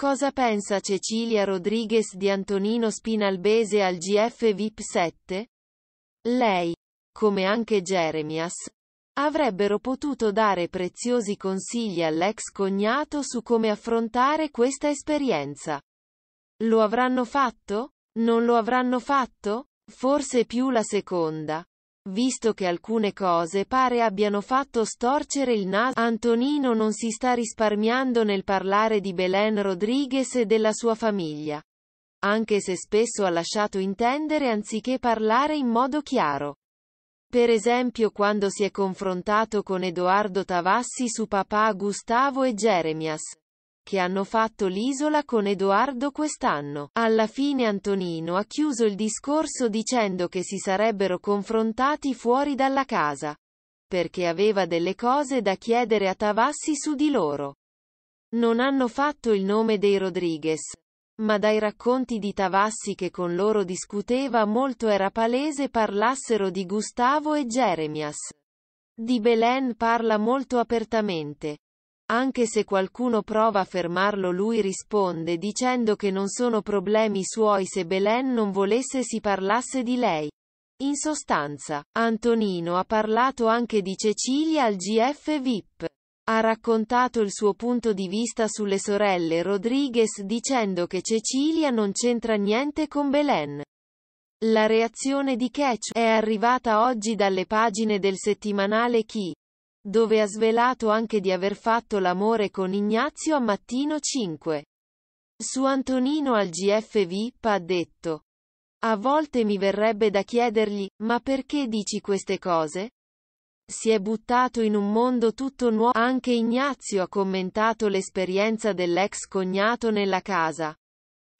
Cosa pensa Cecilia Rodriguez di Antonino Spinalbese al GF VIP 7? Lei, come anche Jeremias, avrebbero potuto dare preziosi consigli all'ex cognato su come affrontare questa esperienza. Lo avranno fatto? Non lo avranno fatto? Forse più la seconda. Visto che alcune cose pare abbiano fatto storcere il naso, Antonino non si sta risparmiando nel parlare di Belen Rodriguez e della sua famiglia. Anche se spesso ha lasciato intendere anziché parlare in modo chiaro. Per esempio quando si è confrontato con Edoardo Tavassi su papà Gustavo e Jeremias che hanno fatto l'isola con Edoardo quest'anno. Alla fine Antonino ha chiuso il discorso dicendo che si sarebbero confrontati fuori dalla casa, perché aveva delle cose da chiedere a Tavassi su di loro. Non hanno fatto il nome dei Rodriguez, ma dai racconti di Tavassi che con loro discuteva molto era palese parlassero di Gustavo e Jeremias. Di Belen parla molto apertamente, anche se qualcuno prova a fermarlo lui risponde dicendo che non sono problemi suoi se Belen non volesse si parlasse di lei. In sostanza, Antonino ha parlato anche di Cecilia al GF VIP. Ha raccontato il suo punto di vista sulle sorelle Rodriguez dicendo che Cecilia non c'entra niente con Belen. La reazione di Ketch è arrivata oggi dalle pagine del settimanale Chi dove ha svelato anche di aver fatto l'amore con Ignazio a Mattino 5. Su Antonino al GF VIP ha detto. A volte mi verrebbe da chiedergli, ma perché dici queste cose? Si è buttato in un mondo tutto nuovo. Anche Ignazio ha commentato l'esperienza dell'ex cognato nella casa.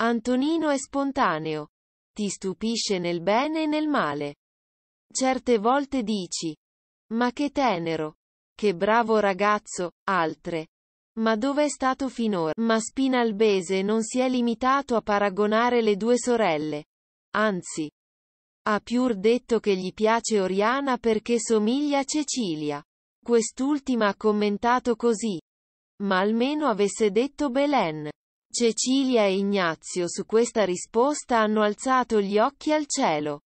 Antonino è spontaneo. Ti stupisce nel bene e nel male. Certe volte dici. Ma che tenero che bravo ragazzo, altre. Ma dove è stato finora? Ma Spinalbese non si è limitato a paragonare le due sorelle. Anzi, ha pur detto che gli piace Oriana perché somiglia a Cecilia. Quest'ultima ha commentato così. Ma almeno avesse detto Belen. Cecilia e Ignazio su questa risposta hanno alzato gli occhi al cielo.